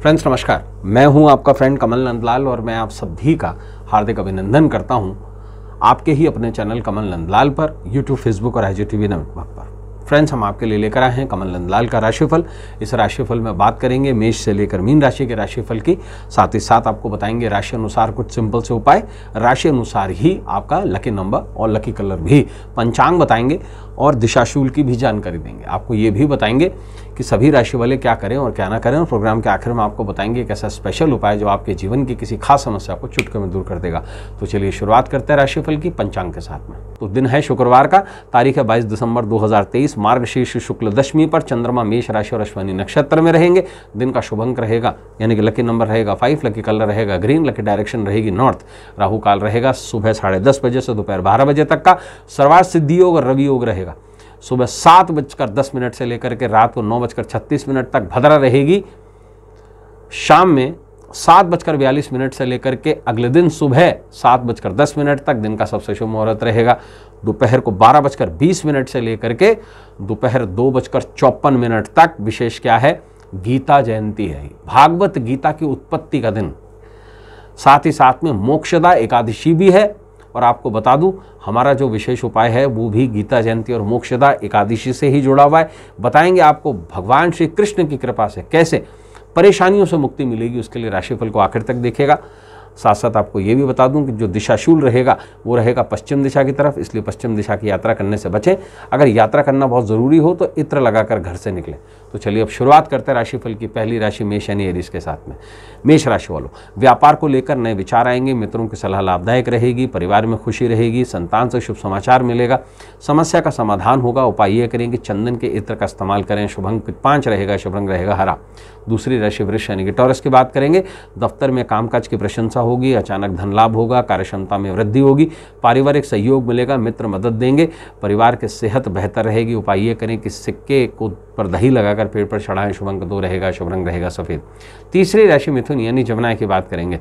friends नमस्कार मैं हूं आपका फ्रेंड कमल नंदलाल और मैं आप सभी का हार्दिक अभिनंदन करता हूं आपके ही अपने चैनल कमल नंदलाल पर यूट्यूब फेसबुक और आई टीवी टी पर फ्रेंड्स हम आपके लिए लेकर आए हैं कमल नंदलाल का राशिफल इस राशिफल में बात करेंगे मेष से लेकर मीन राशि के राशिफल की साथ ही साथ आपको बताएंगे राशि अनुसार कुछ सिंपल से उपाय राशि अनुसार ही आपका लकी नंबर और लकी कलर भी पंचांग बताएंगे और दिशाशूल की भी जानकारी देंगे आपको ये भी बताएंगे कि सभी राशि वाले क्या करें और क्या ना करें और प्रोग्राम के आखिर में आपको बताएंगे एक ऐसा स्पेशल उपाय जो आपके जीवन की किसी खास समस्या को चुटके में दूर कर देगा तो चलिए शुरुआत करते हैं राशिफल की पंचांग के साथ में तो दिन है शुक्रवार का तारीख है बाईस दिसंबर दो मार्गशीर्ष शुक्ल दशमी पर चंद्रमा मेष राशि और अश्वनी नक्षत्र में रहेंगे दिन का शुभ अंक रहेगा यानी कि लकी नंबर रहेगा फाइव लकी कलर रहेगा ग्रीन लकी डायरेक्शन रहेगी नॉर्थ राहु काल रहेगा सुबह साढ़े दस बजे से दोपहर बारह बजे तक का सर्वार्थ सिद्धि योग और रवि योग रहेगा सुबह सात बजकर दस मिनट से लेकर के रात को नौ बजकर छत्तीस मिनट तक भद्रा रहेगी शाम में सात बजकर बयालीस मिनट से लेकर के अगले दिन सुबह सात बजकर दस मिनट तक दिन का सबसे शुभ मुहूर्त रहेगा दोपहर को बारह बजकर बीस मिनट से लेकर के दोपहर दो बजकर चौपन मिनट तक विशेष क्या है गीता जयंती है भागवत गीता की उत्पत्ति का दिन साथ ही साथ में मोक्षदा एकादशी भी है और आपको बता दूं हमारा जो विशेष उपाय है वो भी गीता जयंती और मोक्षदा एकादशी से ही जुड़ा हुआ है बताएंगे आपको भगवान श्री कृष्ण की कृपा से कैसे परेशानियों से मुक्ति मिलेगी उसके लिए राशिफल को आखिर तक देखेगा साथ साथ आपको ये भी बता दूं कि जो दिशाशूल रहेगा वो रहेगा पश्चिम दिशा की तरफ इसलिए पश्चिम दिशा की यात्रा करने से बचें अगर यात्रा करना बहुत ज़रूरी हो तो इत्र लगाकर घर से निकलें तो चलिए अब शुरुआत करते हैं राशिफल की पहली राशि मेष यानी एरिस के साथ में मेष राशि वालों व्यापार को लेकर नए विचार आएंगे मित्रों की सलाह लाभदायक रहेगी परिवार में खुशी रहेगी संतान से शुभ समाचार मिलेगा समस्या का समाधान होगा उपाय ये करेंगे चंदन के इत्र का इस्तेमाल करें शुभ अंक पाँच रहेगा शुभ रहेगा हरा दूसरी राशि वृक्ष यानी कि टॉरस की बात करेंगे दफ्तर में कामकाज की प्रशंसा होगी अचानक धन लाभ होगा कार्यक्षमता में वृद्धि होगी पारिवारिक सहयोग मिलेगा मित्र मदद देंगे परिवार की सेहत बेहतर रहेगी उपाय ये करें कि सिक्के को पर दही लगाकर लगाकर पेड़ पर चढ़ाएं शुभ अंक दो रहेगा शुभ रंग रहेगा सफ़ेद तीसरी राशि मिथुन यानी जमुना की बात करेंगे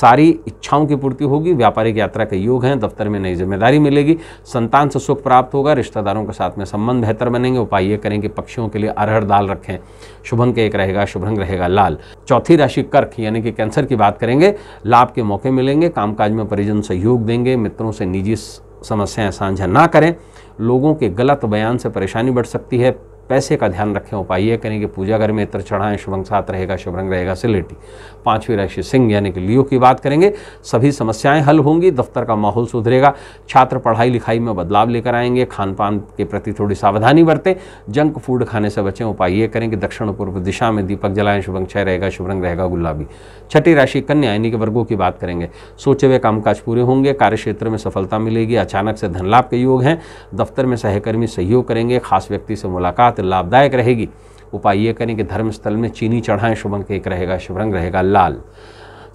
सारी इच्छाओं की पूर्ति होगी व्यापारिक यात्रा के योग हैं दफ्तर में नई जिम्मेदारी मिलेगी संतान से सुख प्राप्त होगा रिश्तेदारों के साथ में संबंध बेहतर बनेंगे उपाय ये करें कि पक्षियों के लिए अरहर दाल रखें शुभ अंक एक रहेगा शुभ रंग रहेगा लाल चौथी राशि कर्क यानी कि कैंसर की बात करेंगे लाभ के मौके मिलेंगे कामकाज में परिजन सहयोग देंगे मित्रों से निजी समस्याएं साझा ना करें लोगों के गलत बयान से परेशानी बढ़ सकती है पैसे का ध्यान रखें उपाय ये करें कि पूजा घर में इत्र चढ़ाएं शुभंग साथ रहेगा शुभ रंग रहेगा सिलेटी पांचवी राशि सिंह यानी कि लियो की बात करेंगे सभी समस्याएं हल होंगी दफ्तर का माहौल सुधरेगा छात्र पढ़ाई लिखाई में बदलाव लेकर आएंगे खान पान के प्रति थोड़ी सावधानी बरतें जंक फूड खाने से बचें उपाय ये करें कि दक्षिण पूर्व दिशा में दीपक जलाएं शुभंग क्षय रहेगा शुभ रंग रहेगा गुलाबी छठी राशि कन्या यानी कि वर्गों की बात करेंगे सोचे हुए कामकाज पूरे होंगे कार्य क्षेत्र में सफलता मिलेगी अचानक से धनलाभ के योग हैं दफ्तर में सहकर्मी सहयोग करेंगे खास व्यक्ति से मुलाकात खातिर लाभदायक रहेगी उपाय ये करें कि धर्मस्थल में चीनी चढ़ाएं शुभंक एक रहेगा शुभरंग रहेगा लाल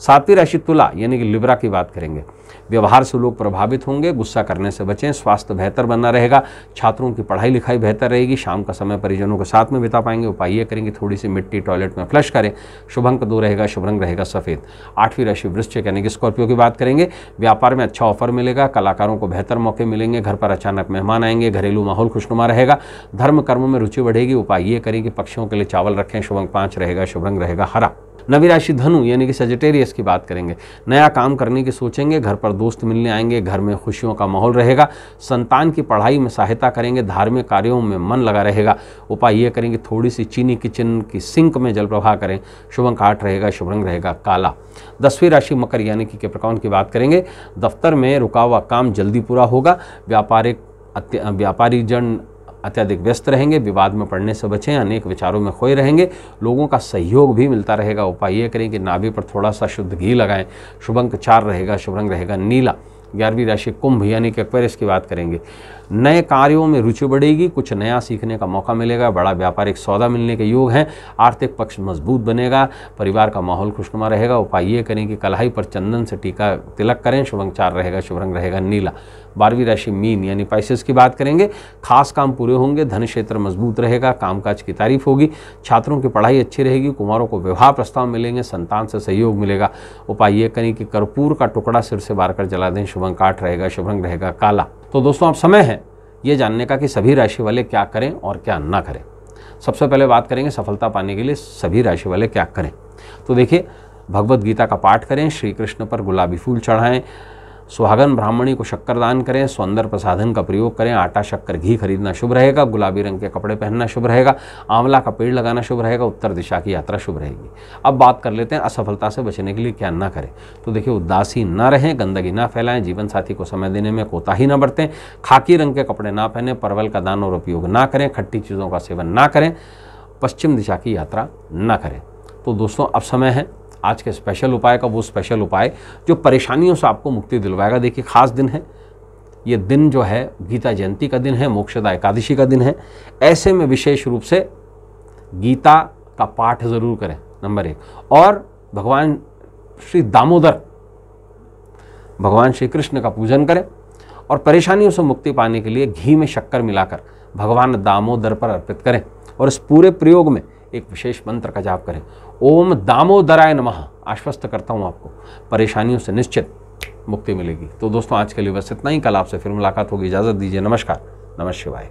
सातवीं राशि तुला यानी कि लिब्रा की बात करेंगे व्यवहार से लोग प्रभावित होंगे गुस्सा करने से बचें स्वास्थ्य बेहतर बना रहेगा छात्रों की पढ़ाई लिखाई बेहतर रहेगी शाम का समय परिजनों के साथ में बिता पाएंगे उपाय ये करेंगे थोड़ी सी मिट्टी टॉयलेट में फ्लश करें शुभ अंक दो रहेगा शुभ रंग रहेगा सफ़ेद आठवीं राशि वृश्चिक यानी कि स्कॉर्पियो की बात करेंगे व्यापार में अच्छा ऑफर मिलेगा कलाकारों को बेहतर मौके मिलेंगे घर पर अचानक मेहमान आएंगे घरेलू माहौल खुशनुमा रहेगा धर्म कर्म में रुचि बढ़ेगी उपाय ये करेंगे पक्षियों के लिए चावल रखें शुभ पांच पाँच रहेगा शुभ रंग रहेगा हरा नवी राशि धनु यानी कि सजेटेरियस प्रोग्रेस की बात करेंगे नया काम करने की सोचेंगे घर पर दोस्त मिलने आएंगे घर में खुशियों का माहौल रहेगा संतान की पढ़ाई में सहायता करेंगे धार्मिक कार्यों में मन लगा रहेगा उपाय ये करेंगे थोड़ी सी चीनी किचन की सिंक में जल प्रवाह करें शुभंग काट रहेगा शुभ रंग रहेगा काला दसवीं राशि मकर यानी कि कैप्रिकॉन की बात करेंगे दफ्तर में रुका हुआ काम जल्दी पूरा होगा व्यापारिक व्यापारी जन अत्यधिक व्यस्त रहेंगे विवाद में पड़ने से बचें अनेक विचारों में खोए रहेंगे लोगों का सहयोग भी मिलता रहेगा उपाय ये करें कि नाभि पर थोड़ा सा शुद्ध घी लगाएं शुभ अंक चार रहेगा शुभ रंग रहेगा नीला ग्यारहवीं राशि कुंभ यानी कि एक्वेरियस की बात करेंगे नए कार्यों में रुचि बढ़ेगी कुछ नया सीखने का मौका मिलेगा बड़ा व्यापारिक सौदा मिलने के योग हैं आर्थिक पक्ष मजबूत बनेगा परिवार का माहौल खुशनुमा रहेगा उपाय ये करें कि कलाई पर चंदन से टीका तिलक करें चार रहेगा शुभ रंग रहेगा नीला बारहवीं राशि मीन यानी पाइसिस की बात करेंगे खास काम पूरे होंगे धन क्षेत्र मजबूत रहेगा कामकाज की तारीफ होगी छात्रों की पढ़ाई अच्छी रहेगी कुमारों को विवाह प्रस्ताव मिलेंगे संतान से सहयोग मिलेगा उपाय ये करें कि कर्पूर का टुकड़ा सिर से बार कर जला दें शुभ शुभंग काठ रहेगा शुभंग रहेगा काला तो दोस्तों अब समय है ये जानने का कि सभी राशि वाले क्या करें और क्या ना करें सबसे पहले बात करेंगे सफलता पाने के लिए सभी राशि वाले क्या करें तो देखिए भगवत गीता का पाठ करें श्री कृष्ण पर गुलाबी फूल चढ़ाएं सुहागन ब्राह्मणी को शक्कर दान करें सौंदर्य प्रसाधन का प्रयोग करें आटा शक्कर घी खरीदना शुभ रहेगा गुलाबी रंग के कपड़े पहनना शुभ रहेगा आंवला का पेड़ लगाना शुभ रहेगा उत्तर दिशा की यात्रा शुभ रहेगी अब बात कर लेते हैं असफलता से बचने के लिए क्या ना करें तो देखिए उदासी ना रहें गंदगी ना फैलाएं जीवन साथी को समय देने में कोताही ना बरतें खाकी रंग के कपड़े ना पहने परवल का दान और उपयोग ना करें खट्टी चीज़ों का सेवन ना करें पश्चिम दिशा की यात्रा ना करें तो दोस्तों अब समय है आज के स्पेशल उपाय का वो स्पेशल उपाय जो परेशानियों से आपको मुक्ति दिलवाएगा देखिए खास दिन है ये दिन जो है गीता जयंती का दिन है मोक्षदा एकादशी का दिन है ऐसे में विशेष रूप से गीता का पाठ ज़रूर करें नंबर एक और भगवान श्री दामोदर भगवान श्री कृष्ण का पूजन करें और परेशानियों से मुक्ति पाने के लिए घी में शक्कर मिलाकर भगवान दामोदर पर अर्पित करें और इस पूरे प्रयोग में एक विशेष मंत्र का जाप करें ओम दामोदराय नमः आश्वस्त करता हूँ आपको परेशानियों से निश्चित मुक्ति मिलेगी तो दोस्तों आज के लिए बस इतना ही कल आपसे फिर मुलाकात होगी इजाज़त दीजिए नमस्कार नमः शिवाय